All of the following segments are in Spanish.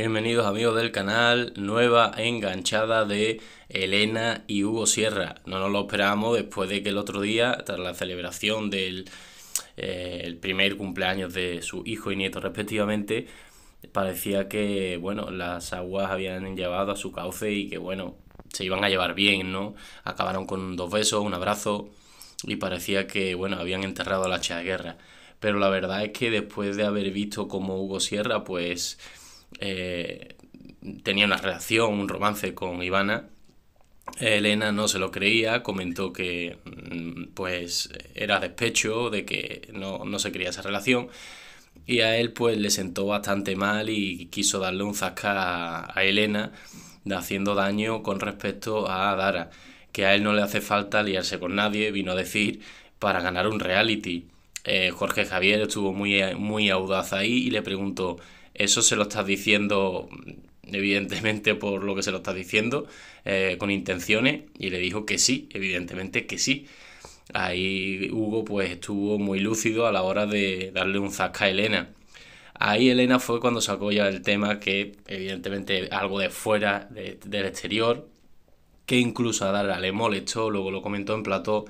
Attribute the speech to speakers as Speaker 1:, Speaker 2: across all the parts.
Speaker 1: Bienvenidos amigos del canal, nueva enganchada de Elena y Hugo Sierra. No nos lo esperábamos después de que el otro día, tras la celebración del eh, el primer cumpleaños de su hijo y nieto respectivamente, parecía que bueno, las aguas habían llevado a su cauce y que bueno, se iban a llevar bien, ¿no? Acabaron con dos besos, un abrazo y parecía que bueno, habían enterrado la hacha de guerra. Pero la verdad es que después de haber visto cómo Hugo Sierra pues eh, tenía una relación, un romance con Ivana. Elena no se lo creía, comentó que mm, pues era despecho, de que no, se creía esa relación. Y a él pues le sentó bastante mal y quiso darle un zasca a, Elena, haciendo daño con respecto a Dara, que a él no le hace falta liarse con nadie, vino a decir, para ganar un reality. Eh, Jorge Javier estuvo muy, muy audaz ahí y le preguntó, eso se lo estás diciendo mm, evidentemente por lo que se lo está diciendo, eh, con intenciones, y le dijo que sí, evidentemente que sí. Ahí Hugo pues estuvo muy lúcido a la hora de darle un zasca a Elena. Ahí Elena fue cuando sacó ya el tema que evidentemente algo de fuera, del exterior, que incluso a Dara le molestó, luego lo comentó en plató,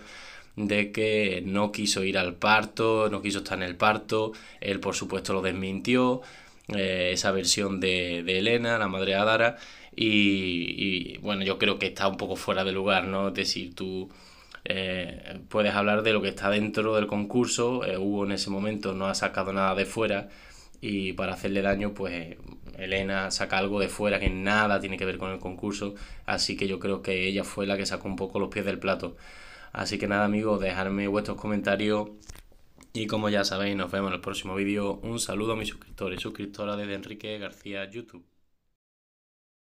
Speaker 1: de que no quiso ir al parto, no quiso estar en el parto, él por supuesto lo desmintió, eh, esa versión de, Elena, la madre Adara, y, bueno, yo creo que está un poco fuera de lugar, ¿no? Es decir, tú eh, puedes hablar de lo que está dentro del concurso, eh, Hugo en ese momento no ha sacado nada de fuera, y para hacerle daño, pues Elena saca algo de fuera que nada tiene que ver con el concurso, así que yo creo que ella fue la que sacó un poco los pies del plato. Así que nada amigos, dejadme vuestros comentarios y como ya sabéis, nos vemos en el próximo vídeo. Un saludo a mis suscriptores y suscriptoras desde Enrique García YouTube.